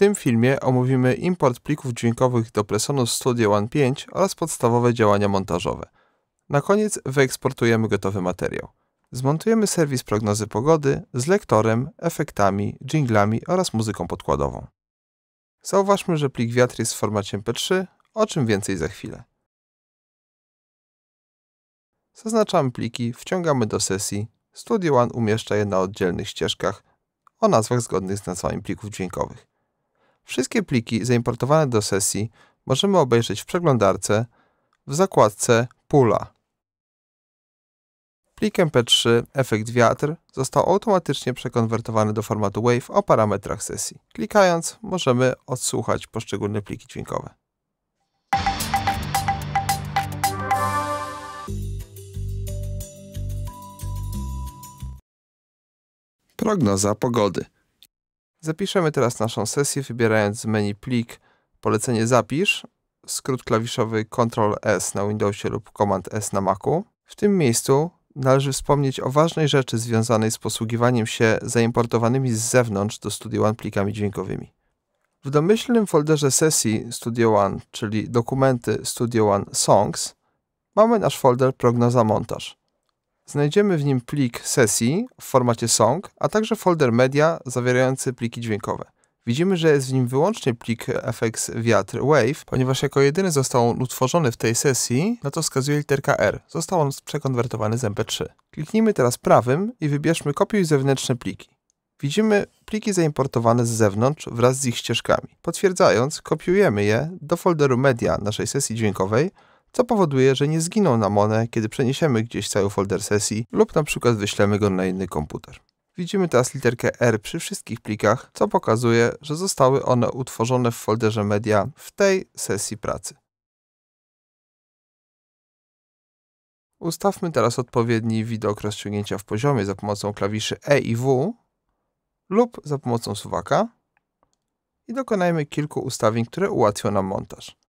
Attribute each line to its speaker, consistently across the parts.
Speaker 1: tym filmie omówimy import plików dźwiękowych do Presonus Studio One 5 oraz podstawowe działania montażowe. Na koniec wyeksportujemy gotowy materiał. Zmontujemy serwis prognozy pogody z lektorem, efektami, dżinglami oraz muzyką podkładową. Zauważmy, że plik wiatr jest w formacie MP3, o czym więcej za chwilę. Zaznaczamy pliki, wciągamy do sesji. Studio One umieszcza je na oddzielnych ścieżkach o nazwach zgodnych z nazwami plików dźwiękowych. Wszystkie pliki zaimportowane do sesji możemy obejrzeć w przeglądarce w zakładce Pula. Plik MP3 Efekt Wiatr został automatycznie przekonwertowany do formatu WAV o parametrach sesji. Klikając możemy odsłuchać poszczególne pliki dźwiękowe. Prognoza pogody. Zapiszemy teraz naszą sesję, wybierając z menu plik polecenie zapisz, skrót klawiszowy S na Windowsie lub S na Macu. W tym miejscu należy wspomnieć o ważnej rzeczy związanej z posługiwaniem się zaimportowanymi z zewnątrz do Studio One plikami dźwiękowymi. W domyślnym folderze sesji Studio One, czyli dokumenty Studio One Songs, mamy nasz folder prognoza montaż. Znajdziemy w nim plik sesji w formacie song, a także folder media zawierający pliki dźwiękowe. Widzimy, że jest w nim wyłącznie plik FX wiatr wave, ponieważ jako jedyny został on utworzony w tej sesji, na to wskazuje literka R. Został on przekonwertowany z MP3. Kliknijmy teraz prawym i wybierzmy kopiuj zewnętrzne pliki. Widzimy pliki zaimportowane z zewnątrz wraz z ich ścieżkami. Potwierdzając, kopiujemy je do folderu media naszej sesji dźwiękowej, co powoduje, że nie zginą na Monę, kiedy przeniesiemy gdzieś cały folder sesji lub na przykład wyślemy go na inny komputer. Widzimy teraz literkę R przy wszystkich plikach, co pokazuje, że zostały one utworzone w folderze media w tej sesji pracy. Ustawmy teraz odpowiedni widok rozciągnięcia w poziomie za pomocą klawiszy E i W lub za pomocą suwaka i dokonajmy kilku ustawień, które ułatwią nam montaż.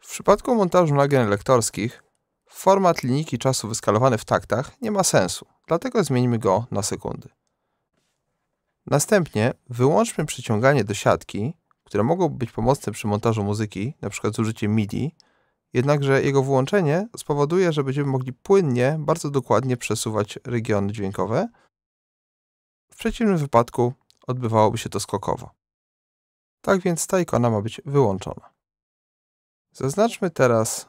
Speaker 1: W przypadku montażu nagrań lektorskich format linijki czasu wyskalowany w taktach nie ma sensu, dlatego zmienimy go na sekundy. Następnie wyłączmy przyciąganie do siatki, które mogą być pomocne przy montażu muzyki, np. z użyciem MIDI, jednakże jego wyłączenie spowoduje, że będziemy mogli płynnie, bardzo dokładnie przesuwać regiony dźwiękowe. W przeciwnym wypadku odbywałoby się to skokowo. Tak więc ta ikona ma być wyłączona. Zaznaczmy teraz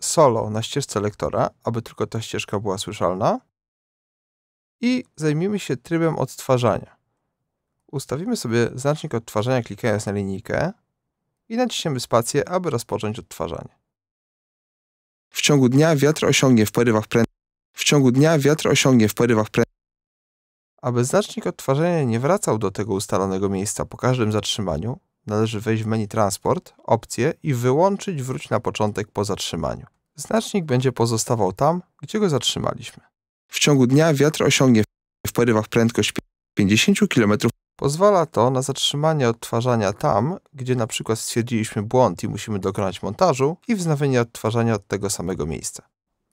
Speaker 1: solo na ścieżce lektora, aby tylko ta ścieżka była słyszalna. I zajmiemy się trybem odtwarzania. Ustawimy sobie znacznik odtwarzania klikając na linijkę i naciśniemy spację, aby rozpocząć odtwarzanie. W ciągu dnia wiatr osiągnie w porywach pręd. W ciągu dnia wiatr osiągnie w porywach pręd. Aby znacznik odtwarzania nie wracał do tego ustalonego miejsca po każdym zatrzymaniu, należy wejść w menu Transport, opcję i wyłączyć Wróć na początek po zatrzymaniu. Znacznik będzie pozostawał tam, gdzie go zatrzymaliśmy. W ciągu dnia wiatr osiągnie w porywach prędkość 50 km. Pozwala to na zatrzymanie odtwarzania tam, gdzie na przykład stwierdziliśmy błąd i musimy dokonać montażu i wznawienie odtwarzania od tego samego miejsca.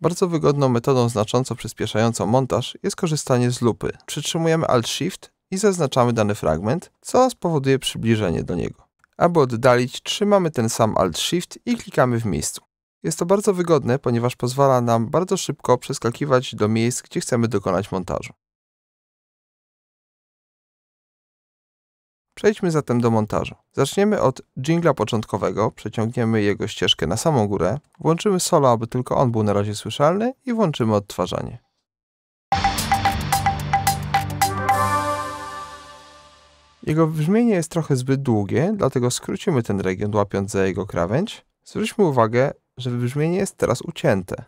Speaker 1: Bardzo wygodną metodą znacząco przyspieszającą montaż jest korzystanie z lupy. Przytrzymujemy Alt-Shift i zaznaczamy dany fragment, co spowoduje przybliżenie do niego. Aby oddalić, trzymamy ten sam Alt-Shift i klikamy w miejscu. Jest to bardzo wygodne, ponieważ pozwala nam bardzo szybko przeskakiwać do miejsc, gdzie chcemy dokonać montażu. Przejdźmy zatem do montażu. Zaczniemy od jingla początkowego, przeciągniemy jego ścieżkę na samą górę, włączymy solo, aby tylko on był na razie słyszalny i włączymy odtwarzanie. Jego brzmienie jest trochę zbyt długie, dlatego skrócimy ten region łapiąc za jego krawędź. Zwróćmy uwagę, że brzmienie jest teraz ucięte.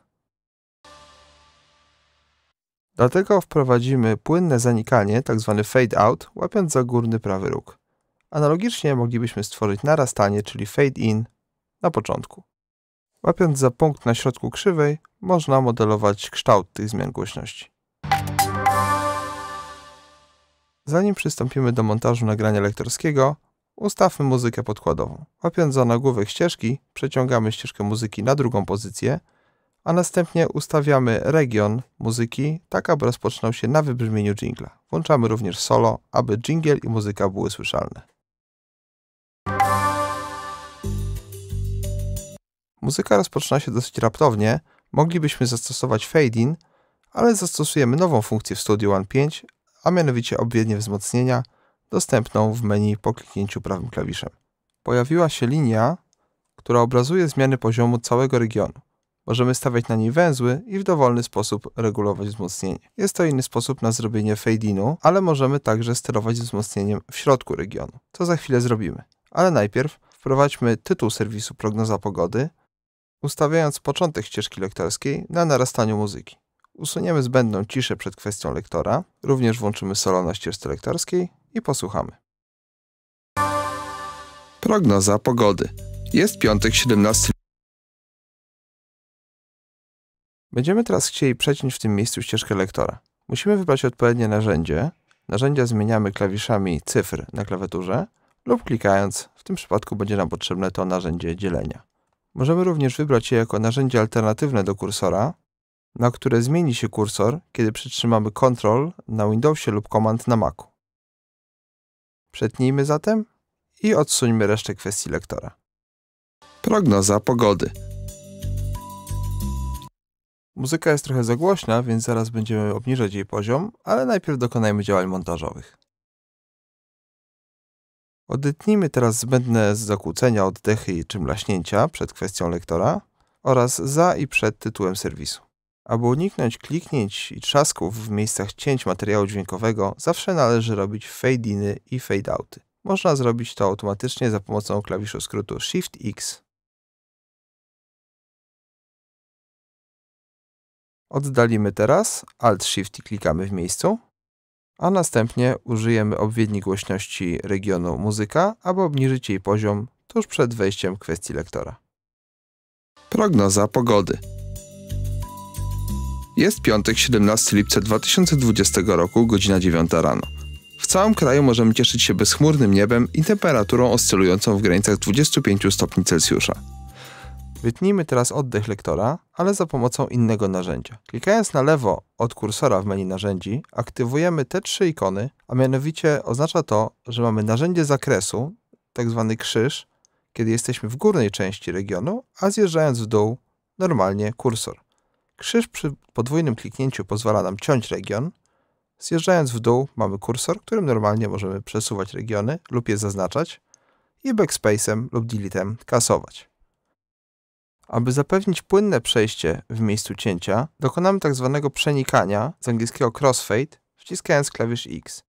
Speaker 1: Dlatego wprowadzimy płynne zanikanie, tzw. Tak fade out, łapiąc za górny prawy róg. Analogicznie moglibyśmy stworzyć narastanie, czyli fade in, na początku. Łapiąc za punkt na środku krzywej, można modelować kształt tych zmian głośności. Zanim przystąpimy do montażu nagrania lektorskiego, ustawmy muzykę podkładową. Łapiąc za nagłówek ścieżki, przeciągamy ścieżkę muzyki na drugą pozycję, a następnie ustawiamy region muzyki, tak aby rozpoczynał się na wybrzmieniu jingla. Włączamy również solo, aby jingle i muzyka były słyszalne. Muzyka rozpoczyna się dosyć raptownie, moglibyśmy zastosować fade in, ale zastosujemy nową funkcję w Studio One 5, a mianowicie obwiednie wzmocnienia, dostępną w menu po kliknięciu prawym klawiszem. Pojawiła się linia, która obrazuje zmiany poziomu całego regionu. Możemy stawiać na niej węzły i w dowolny sposób regulować wzmocnienie. Jest to inny sposób na zrobienie fade-inu, ale możemy także sterować wzmocnieniem w środku regionu, co za chwilę zrobimy. Ale najpierw wprowadźmy tytuł serwisu Prognoza Pogody, ustawiając początek ścieżki lektorskiej na narastaniu muzyki. Usuniemy zbędną ciszę przed kwestią lektora, również włączymy solo na ścieżce lektorskiej i posłuchamy. Prognoza pogody. Jest piątek 17. Będziemy teraz chcieli przeciąć w tym miejscu ścieżkę lektora. Musimy wybrać odpowiednie narzędzie. Narzędzia zmieniamy klawiszami cyfr na klawiaturze lub klikając, w tym przypadku będzie nam potrzebne to narzędzie dzielenia. Możemy również wybrać je jako narzędzie alternatywne do kursora, na które zmieni się kursor, kiedy przytrzymamy Ctrl na Windowsie lub Command na Macu. Przetnijmy zatem i odsuńmy resztę kwestii lektora. Prognoza pogody. Muzyka jest trochę za głośna, więc zaraz będziemy obniżać jej poziom, ale najpierw dokonajmy działań montażowych. Odetnijmy teraz zbędne zakłócenia, oddechy czy mlaśnięcia przed kwestią lektora oraz za i przed tytułem serwisu. Aby uniknąć kliknięć i trzasków w miejscach cięć materiału dźwiękowego, zawsze należy robić fade-iny i fade-outy. Można zrobić to automatycznie za pomocą klawiszu skrótu Shift-X.
Speaker 2: Oddalimy teraz,
Speaker 1: Alt-Shift i klikamy w miejscu, a następnie użyjemy obwiedni głośności regionu muzyka, aby obniżyć jej poziom tuż przed wejściem kwestii lektora. Prognoza pogody. Jest piątek 17 lipca 2020 roku, godzina 9 rano. W całym kraju możemy cieszyć się bezchmurnym niebem i temperaturą oscylującą w granicach 25 stopni Celsjusza. Wytnijmy teraz oddech lektora, ale za pomocą innego narzędzia. Klikając na lewo od kursora w menu narzędzi, aktywujemy te trzy ikony, a mianowicie oznacza to, że mamy narzędzie zakresu, tzw. Tak krzyż, kiedy jesteśmy w górnej części regionu, a zjeżdżając w dół normalnie kursor. Krzyż przy podwójnym kliknięciu pozwala nam ciąć region. Zjeżdżając w dół mamy kursor, którym normalnie możemy przesuwać regiony lub je zaznaczać i backspace'em lub delete'em kasować. Aby zapewnić płynne przejście w miejscu cięcia, dokonamy tzw. Tak przenikania z angielskiego crossfade, wciskając klawisz X.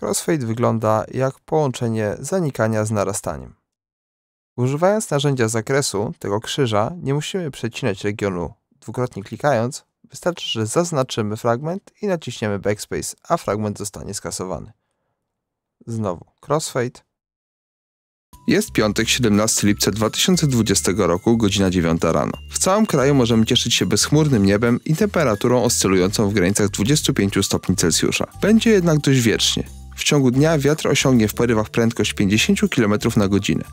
Speaker 1: Crossfade wygląda jak połączenie zanikania z narastaniem. Używając narzędzia zakresu tego krzyża nie musimy przecinać regionu dwukrotnie klikając, wystarczy, że zaznaczymy fragment i naciśniemy backspace, a fragment zostanie skasowany. Znowu crossfade. Jest piątek, 17 lipca 2020 roku, godzina 9 rano. W całym kraju możemy cieszyć się bezchmurnym niebem i temperaturą oscylującą w granicach 25 stopni Celsjusza. Będzie jednak dość wiecznie. W ciągu dnia wiatr osiągnie w porywach prędkość 50 km na godzinę.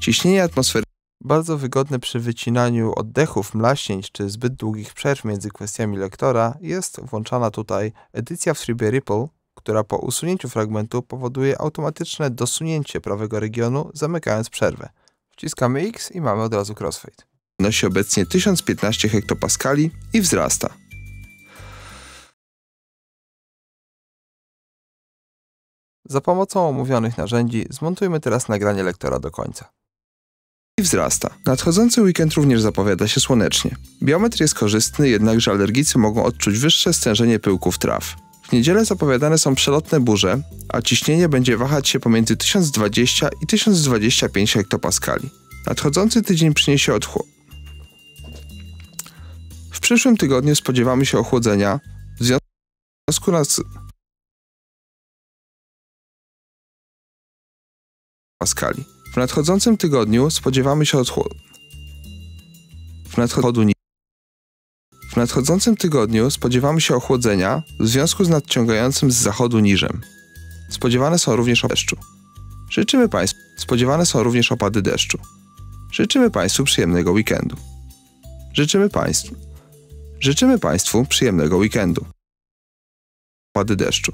Speaker 1: Ciśnienie atmosfery bardzo wygodne przy wycinaniu oddechów, mlaśnięć czy zbyt długich przerw między kwestiami lektora jest włączana tutaj edycja w trybie Ripple, która po usunięciu fragmentu powoduje automatyczne dosunięcie prawego regionu, zamykając przerwę. Wciskamy X i mamy od razu crossfade. Nosi obecnie 1015 hektopaskali i wzrasta.
Speaker 2: Za pomocą
Speaker 1: omówionych narzędzi zmontujmy teraz nagranie lektora do końca i wzrasta. Nadchodzący weekend również zapowiada się słonecznie. Biometr jest korzystny, jednakże alergicy mogą odczuć wyższe stężenie pyłków traw. W niedzielę zapowiadane są przelotne burze, a ciśnienie będzie wahać się pomiędzy 1020 i 1025 hektopaskali. Nadchodzący tydzień przyniesie odchłod. W przyszłym tygodniu spodziewamy się ochłodzenia, w związku z paskali. W nadchodzącym tygodniu spodziewamy się odchłodzenia. W, w nadchodzącym tygodniu spodziewamy się ochłodzenia w związku z nadciągającym z zachodu niżem. Spodziewane są również opady deszczu. Życzymy Państwu. Spodziewane są również opady deszczu. Życzymy Państwu przyjemnego weekendu. Życzymy Państwu. Życzymy Państwu przyjemnego
Speaker 2: weekendu. Opady deszczu.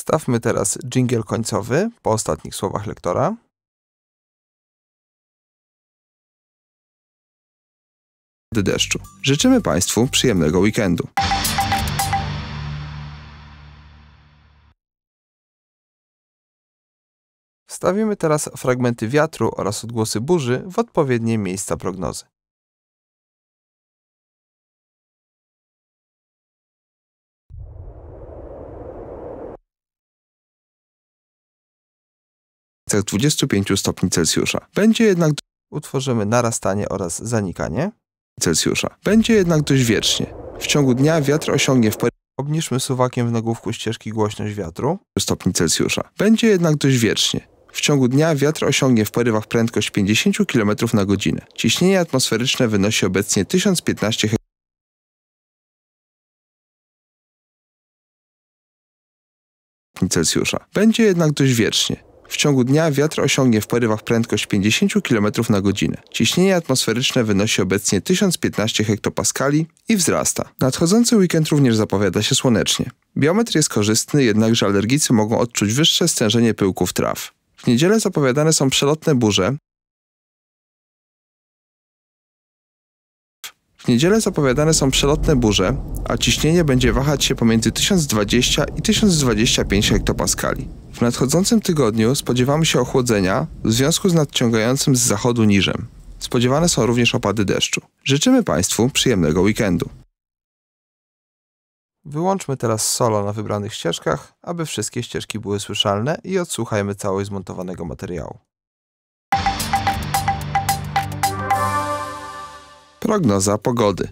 Speaker 2: Stawmy teraz dżingiel końcowy po ostatnich słowach lektora. deszczu. Życzymy Państwu przyjemnego weekendu.
Speaker 1: Wstawimy teraz fragmenty wiatru oraz odgłosy burzy w odpowiednie miejsca prognozy. granicach 25 stopni Celsjusza. Będzie jednak utworzymy narastanie oraz zanikanie Celsjusza. Będzie jednak dość wiecznie. W ciągu dnia wiatr osiągnie w Obniżmy suwakiem w nagłówku ścieżki głośność wiatru stopni Celsjusza. Będzie jednak dość wiecznie. W ciągu dnia wiatr osiągnie w porywach prędkość 50 km na godzinę. Ciśnienie atmosferyczne wynosi obecnie 1015 hektarów. Celsjusza. Będzie jednak dość wiecznie. W ciągu dnia wiatr osiągnie w porywach prędkość 50 km na godzinę. Ciśnienie atmosferyczne wynosi obecnie 1015 hektopaskali i wzrasta. Nadchodzący weekend również zapowiada się słonecznie. Biometr jest korzystny, jednakże alergicy mogą odczuć wyższe stężenie pyłków traw. W niedzielę zapowiadane są przelotne burze, W niedzielę zapowiadane są przelotne burze, a ciśnienie będzie wahać się pomiędzy 1020 i 1025 hektopaskali. W nadchodzącym tygodniu spodziewamy się ochłodzenia w związku z nadciągającym z zachodu niżem. Spodziewane są również opady deszczu. Życzymy Państwu przyjemnego weekendu. Wyłączmy teraz solo na wybranych ścieżkach, aby wszystkie ścieżki były słyszalne i odsłuchajmy całość zmontowanego materiału. Prognoza pogody.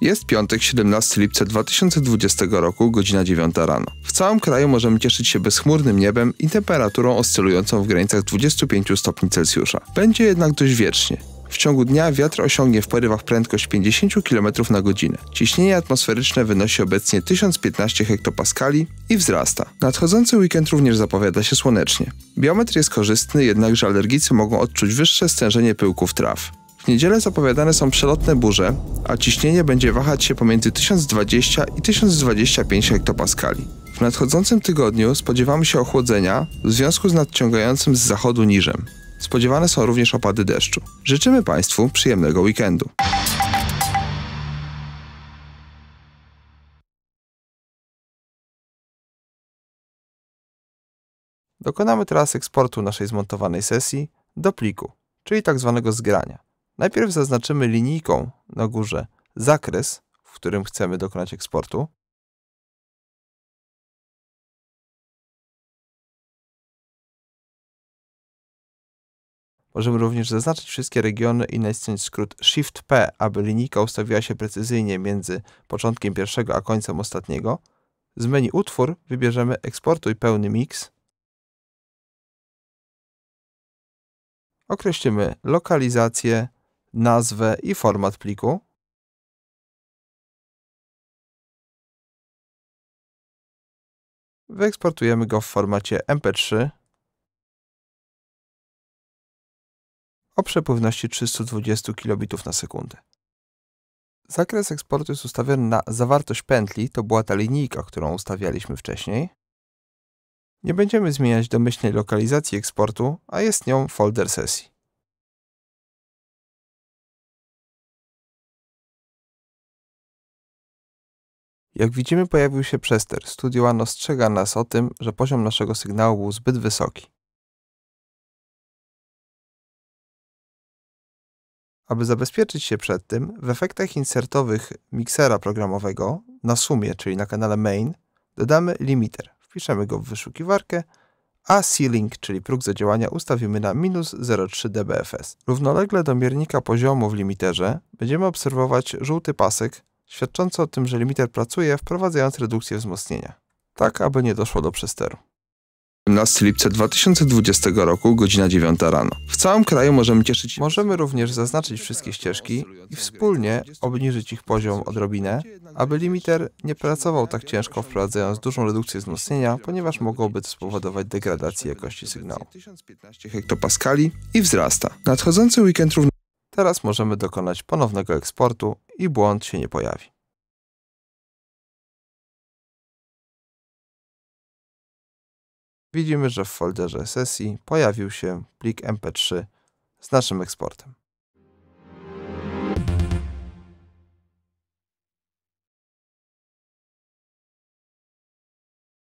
Speaker 1: Jest piątek 17 lipca 2020 roku, godzina 9 rano. W całym kraju możemy cieszyć się bezchmurnym niebem i temperaturą oscylującą w granicach 25 stopni Celsjusza. Będzie jednak dość wiecznie. W ciągu dnia wiatr osiągnie w porywach prędkość 50 km na godzinę. Ciśnienie atmosferyczne wynosi obecnie 1015 hektopaskali i wzrasta. Nadchodzący weekend również zapowiada się słonecznie. Biometr jest korzystny, jednakże alergicy mogą odczuć wyższe stężenie pyłków traw. W niedzielę zapowiadane są przelotne burze, a ciśnienie będzie wahać się pomiędzy 1020 i 1025 hektopaskali. W nadchodzącym tygodniu spodziewamy się ochłodzenia w związku z nadciągającym z zachodu niżem. Spodziewane są również opady deszczu. Życzymy Państwu przyjemnego weekendu. Dokonamy teraz eksportu naszej zmontowanej sesji do pliku, czyli tzw. Tak zgrania. Najpierw zaznaczymy linijką na górze zakres, w którym chcemy
Speaker 2: dokonać eksportu.
Speaker 1: Możemy również zaznaczyć wszystkie regiony i nacisnąć skrót Shift P, aby linijka ustawiła się precyzyjnie między początkiem pierwszego a końcem ostatniego. Z menu Utwór wybierzemy Eksportuj pełny mix. Określimy lokalizację,
Speaker 2: nazwę i format pliku. Wyeksportujemy go w formacie MP3 o przepływności
Speaker 1: 320 kilobitów na sekundę. Zakres eksportu jest ustawiony na zawartość pętli, to była ta linijka, którą ustawialiśmy wcześniej. Nie będziemy zmieniać domyślnej lokalizacji eksportu, a jest nią folder sesji.
Speaker 2: Jak widzimy, pojawił się przester. Studio One ostrzega nas o tym, że poziom naszego sygnału był zbyt wysoki.
Speaker 1: Aby zabezpieczyć się przed tym, w efektach insertowych miksera programowego na sumie, czyli na kanale main, dodamy limiter. Wpiszemy go w wyszukiwarkę, a ceiling, czyli próg zadziałania, ustawimy na minus 0,3 dBFS. Równolegle do miernika poziomu w limiterze będziemy obserwować żółty pasek, świadczące o tym, że limiter pracuje, wprowadzając redukcję wzmocnienia, tak aby nie doszło do przesteru. 17 lipca 2020 roku, godzina 9 rano. W całym kraju możemy cieszyć się. Możemy również zaznaczyć wszystkie ścieżki i wspólnie obniżyć ich poziom odrobinę, aby limiter nie pracował tak ciężko, wprowadzając dużą redukcję wzmocnienia, ponieważ mogłoby to spowodować degradację jakości sygnału. 1015 hektopaskali i wzrasta. Nadchodzący weekend równo. Teraz możemy dokonać ponownego eksportu i błąd się nie pojawi. Widzimy, że w folderze sesji pojawił się plik mp3 z naszym eksportem.